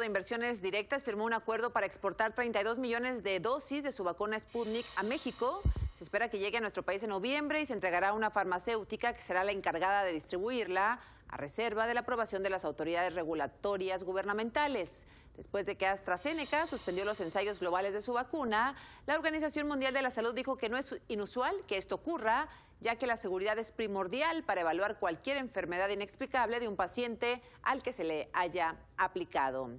de Inversiones Directas firmó un acuerdo para exportar 32 millones de dosis de su vacuna Sputnik a México. Se espera que llegue a nuestro país en noviembre y se entregará a una farmacéutica que será la encargada de distribuirla a reserva de la aprobación de las autoridades regulatorias gubernamentales. Después de que AstraZeneca suspendió los ensayos globales de su vacuna, la Organización Mundial de la Salud dijo que no es inusual que esto ocurra ya que la seguridad es primordial para evaluar cualquier enfermedad inexplicable de un paciente al que se le haya aplicado.